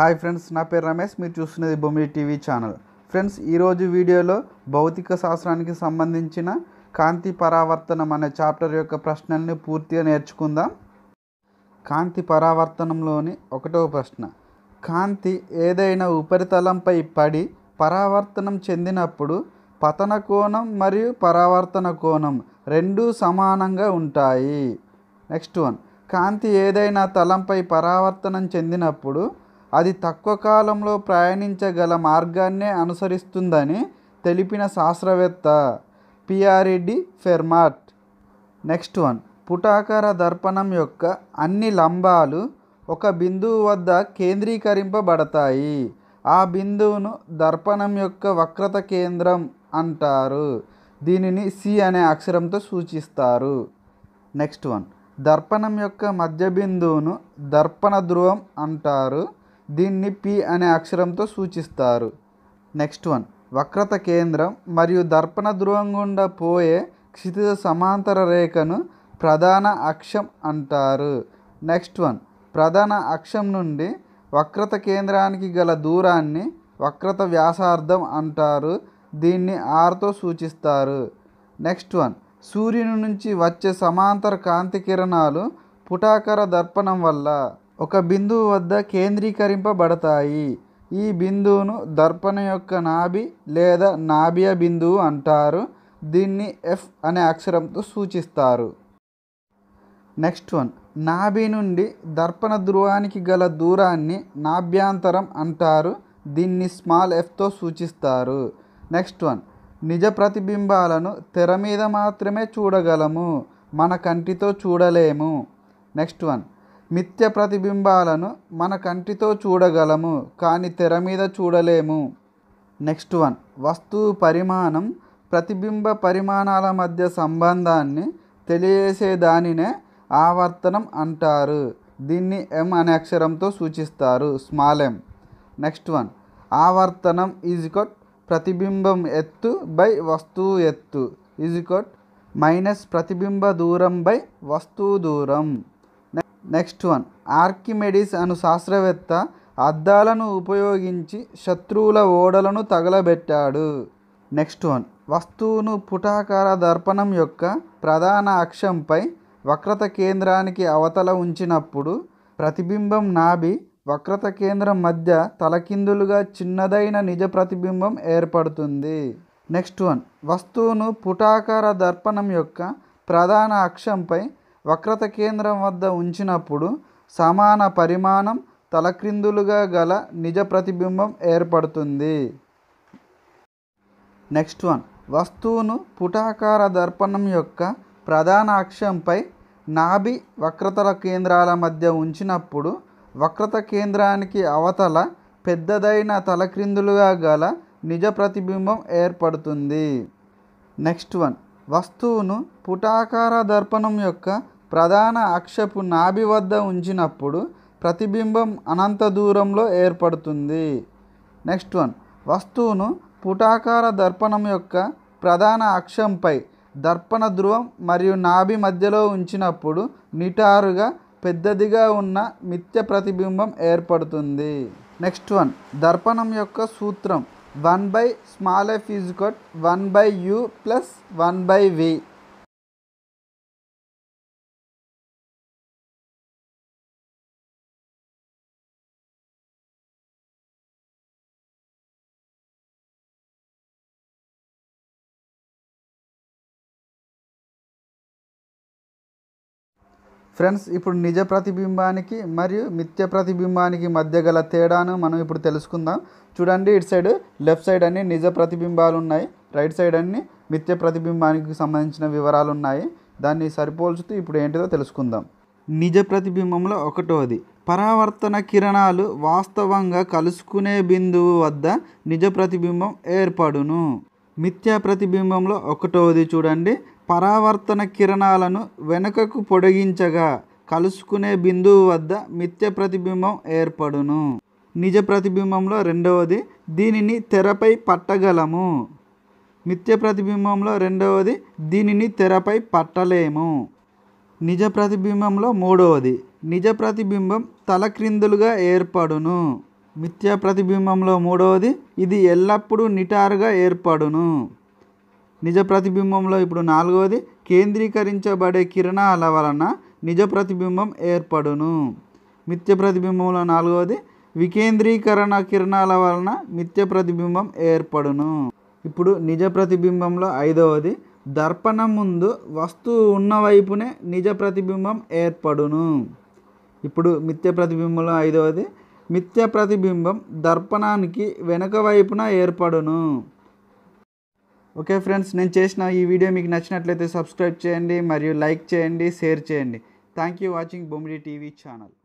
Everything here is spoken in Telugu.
హాయ్ ఫ్రెండ్స్ నా పేరు రమేష్ మీరు చూస్తున్నది బొమ్మిడి టీవీ ఛానల్ ఫ్రెండ్స్ ఈరోజు వీడియోలో భౌతిక శాస్త్రానికి సంబంధించిన కాంతి పరావర్తనం అనే చాప్టర్ యొక్క ప్రశ్నల్ని పూర్తిగా నేర్చుకుందాం కాంతి పరావర్తనంలోని ఒకటవ ప్రశ్న కాంతి ఏదైనా ఉపరితలంపై పడి పరావర్తనం చెందినప్పుడు పతన కోణం మరియు పరావర్తన కోణం రెండూ సమానంగా ఉంటాయి నెక్స్ట్ వన్ కాంతి ఏదైనా తలంపై పరావర్తనం చెందినప్పుడు అది తక్కువ కాలంలో ప్రయాణించగల మార్గాన్నే అనుసరిస్తుందని తెలిపిన శాస్త్రవేత్త పిఆర్ఈడి ఫెర్మాట్ నెక్స్ట్ వన్ పుటాకార దర్పణం యొక్క అన్ని లంబాలు ఒక బిందువు వద్ద కేంద్రీకరింపబడతాయి ఆ బిందువును దర్పణం యొక్క వక్రత కేంద్రం అంటారు దీనిని సి అనే అక్షరంతో సూచిస్తారు నెక్స్ట్ వన్ దర్పణం యొక్క మధ్య బిందువును దర్పణ ధ్రువం అంటారు దీన్ని పి అనే అక్షరంతో సూచిస్తారు నెక్స్ట్ వన్ వక్రత కేంద్రం మరియు దర్పణ ధ్రువం గుండా పోయే క్షితిజ సమాంతర రేఖను ప్రధాన అక్షం అంటారు నెక్స్ట్ వన్ ప్రధాన అక్షం నుండి వక్రత కేంద్రానికి గల దూరాన్ని వక్రత వ్యాసార్థం అంటారు దీన్ని ఆర్తో సూచిస్తారు నెక్స్ట్ వన్ సూర్యుని నుంచి వచ్చే సమాంతర కాంతి కిరణాలు పుటాకర దర్పణం వల్ల ఒక బిందువు వద్ద కేంద్రీకరింపబడతాయి ఈ బిందువును దర్పణ యొక్క నాభి లేదా నాభియ బిందువు అంటారు దీన్ని ఎఫ్ అనే అక్షరంతో సూచిస్తారు నెక్స్ట్ వన్ నాభి నుండి దర్పణ ధ్రువానికి గల దూరాన్ని నాభ్యాంతరం అంటారు దీన్ని స్మాల్ ఎఫ్తో సూచిస్తారు నెక్స్ట్ వన్ నిజ ప్రతిబింబాలను తెర మీద మాత్రమే చూడగలము మన కంటితో చూడలేము నెక్స్ట్ వన్ మిథ్య ప్రతిబింబాలను మన కంటితో చూడగలము కానీ తెర మీద చూడలేము నెక్స్ట్ వన్ వస్తువు పరిమాణం ప్రతిబింబ పరిమాణాల మధ్య సంబంధాన్ని తెలియజేసే దానినే ఆవర్తనం అంటారు దీన్ని ఎం అనే అక్షరంతో సూచిస్తారు స్మాల్ ఎం నెక్స్ట్ వన్ ఆవర్తనం ఈజ్కొట్ ప్రతిబింబం ఎత్తు బై వస్తువు ఎత్తు ఈజ్కొట్ మైనస్ ప్రతిబింబ దూరం బై వస్తువు దూరం నెక్స్ట్ వన్ ఆర్కిమెడిస్ అను శాస్త్రవేత్త అద్దాలను ఉపయోగించి శత్రువుల ఓడలను తగలబెట్టాడు నెక్స్ట్ వన్ వస్తువును పుటాకార దర్పణం యొక్క ప్రధాన అక్షంపై వక్రత కేంద్రానికి అవతల ఉంచినప్పుడు ప్రతిబింబం నాభి వక్రత కేంద్రం మధ్య తలకిందులుగా చిన్నదైన నిజ ప్రతిబింబం ఏర్పడుతుంది నెక్స్ట్ వన్ వస్తువును పుటాకార దర్పణం యొక్క ప్రధాన అక్షంపై వక్రత కేంద్రం వద్ద ఉంచినప్పుడు సమాన పరిమాణం తలక్రిందులుగా గల నిజ ప్రతిబింబం ఏర్పడుతుంది నెక్స్ట్ వన్ వస్తువును పుటాకార దర్పణం యొక్క ప్రధాన అక్షంపై నాభి వక్రతల కేంద్రాల మధ్య ఉంచినప్పుడు వక్రత కేంద్రానికి అవతల పెద్దదైన తలక్రిందులుగా గల నిజ ప్రతిబింబం ఏర్పడుతుంది నెక్స్ట్ వన్ వస్తువును పుటాకార దర్పణం యొక్క ప్రధాన అక్షపు నాభి వద్ద ఉంచినప్పుడు ప్రతిబింబం అనంత దూరంలో ఏర్పడుతుంది నెక్స్ట్ వన్ వస్తువును పుటాకార దర్పణం యొక్క ప్రధాన అక్షంపై దర్పణ ధ్రువం మరియు నాభి మధ్యలో ఉంచినప్పుడు నిటారుగా పెద్దదిగా ఉన్న మిథ్య ప్రతిబింబం ఏర్పడుతుంది నెక్స్ట్ వన్ దర్పణం యొక్క సూత్రం one by small F is one by U plus one by V friends ఇప్పుడు నిజ ప్రతిబింబానికి మరియు మిథ్య ప్రతిబింబానికి మధ్య గల తేడాను మనం ఇప్పుడు తెలుసుకుందాం చూడండి ఇటు సైడ్ లెఫ్ట్ సైడ్ అన్ని నిజ ప్రతిబింబాలు ఉన్నాయి రైట్ సైడ్ అన్ని మిథ్య ప్రతిబింబానికి సంబంధించిన వివరాలు ఉన్నాయి దాన్ని సరిపోల్చుతూ ఇప్పుడు ఏంటిదో తెలుసుకుందాం నిజ ప్రతిబింబంలో ఒకటోది పరావర్తన కిరణాలు వాస్తవంగా కలుసుకునే బిందువు వద్ద నిజ ప్రతిబింబం ఏర్పడును మిథ్యా ప్రతిబింబంలో ఒకటోది చూడండి పరావర్తన కిరణాలను వెనుకకు పొడిగించగా కలుసుకునే బిందువు వద్ద మిథ్య ప్రతిబింబం ఏర్పడును నిజ ప్రతిబింబంలో రెండవది దీనిని తెరపై పట్టగలము మిథ్య ప్రతిబింబంలో రెండవది దీనిని తెరపై పట్టలేము నిజ ప్రతిబింబంలో మూడవది నిజ ప్రతిబింబం తలక్రిందులుగా ఏర్పడును మిథ్యా ప్రతిబింబంలో మూడవది ఇది ఎల్లప్పుడూ నిటారుగా ఏర్పడును నిజ ప్రతిబింబంలో ఇప్పుడు నాలుగవది కేంద్రీకరించబడే కిరణాల వలన నిజ ప్రతిబింబం ఏర్పడును మిథ్య ప్రతిబింబంలో నాలుగవది వికేంద్రీకరణ కిరణాల వలన మిథ్య ప్రతిబింబం ఏర్పడును ఇప్పుడు నిజ ప్రతిబింబంలో ఐదవది దర్పణం ముందు వస్తువు ఉన్న వైపునే నిజ ప్రతిబింబం ఏర్పడును ఇప్పుడు మిథ్య ప్రతిబింబంలో ఐదవది మిథ్య ప్రతిబింబం దర్పణానికి వెనుక వైపున ఏర్పడును ఓకే ఫ్రెండ్స్ నేను చేసిన ఈ వీడియో మీకు నచ్చినట్లయితే సబ్స్క్రైబ్ చేయండి మరియు లైక్ చేయండి షేర్ చేయండి thank you watching Bommidi TV channel